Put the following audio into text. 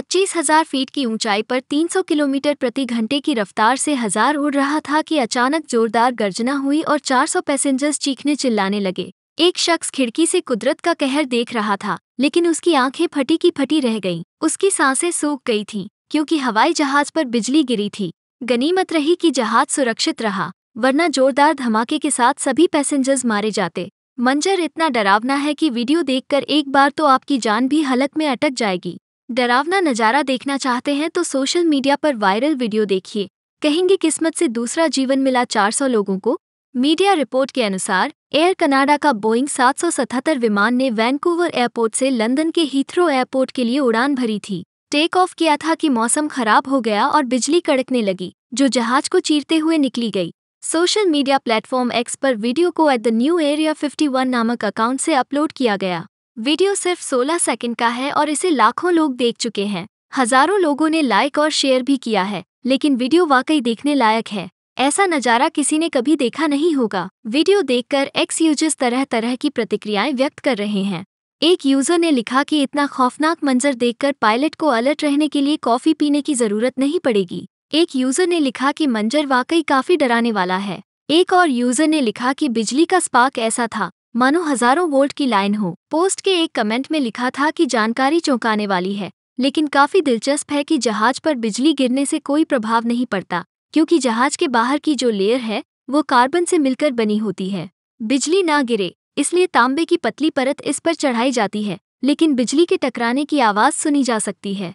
25,000 feet की ऊंचाई पर 300 किलोमीटर प्रति घंटे की रफ्तार से हजार उड़ रहा था कि अचानक जोरदार गर्जना हुई और 400 पैसेंजर्स चीखने चिल्लाने लगे एक शख्स खिड़की से कुदरत का कहर देख रहा था लेकिन उसकी आंखें फटी की फटी रह गईं। उसकी सांसें सूख गई थीं क्योंकि हवाई जहाज पर बिजली गिरी थी गनीमत रही कि जहाज सुरक्षित रहा वरना जोरदार धमाके के साथ सभी पैसेंजर्स मारे जाते मंजर इतना डरावना है कि वीडियो देखकर एक बार तो आपकी जान भी हलक में अटक जाएगी डरावना नज़ारा देखना चाहते हैं तो सोशल मीडिया पर वायरल वीडियो देखिए कहेंगे किस्मत से दूसरा जीवन मिला 400 लोगों को मीडिया रिपोर्ट के अनुसार एयर कनाडा का बोइंग 777 विमान ने वैंकूवर एयरपोर्ट से लंदन के हीथ्रो एयरपोर्ट के लिए उड़ान भरी थी टेक ऑफ किया था कि मौसम खराब हो गया और बिजली कड़कने लगी जो जहाज को चीरते हुए निकली गई सोशल मीडिया प्लेटफॉर्म एक्स पर वीडियो को एट द न्यू एरिया 51 नामक अकाउंट से अपलोड किया गया वीडियो सिर्फ 16 सेकंड का है और इसे लाखों लोग देख चुके हैं हजारों लोगों ने लाइक और शेयर भी किया है लेकिन वीडियो वाकई देखने लायक है ऐसा नज़ारा किसी ने कभी देखा नहीं होगा वीडियो देखकर एक्स यूजर्स तरह तरह की प्रतिक्रियाएं व्यक्त कर रहे हैं एक यूजर ने लिखा कि इतना खौफनाक मंजर देखकर पायलट को अलर्ट रहने के लिए कॉफी पीने की जरूरत नहीं पड़ेगी एक यूजर ने लिखा कि मंजर वाकई काफी डराने वाला है एक और यूजर ने लिखा कि बिजली का स्पार्क ऐसा था मानो हजारों वोल्ट की लाइन हो पोस्ट के एक कमेंट में लिखा था कि जानकारी चौंकाने वाली है लेकिन काफी दिलचस्प है कि जहाज पर बिजली गिरने से कोई प्रभाव नहीं पड़ता क्योंकि जहाज के बाहर की जो लेयर है वो कार्बन से मिलकर बनी होती है बिजली ना गिरे इसलिए तांबे की पतली परत इस पर चढ़ाई जाती है लेकिन बिजली के टकराने की आवाज़ सुनी जा सकती है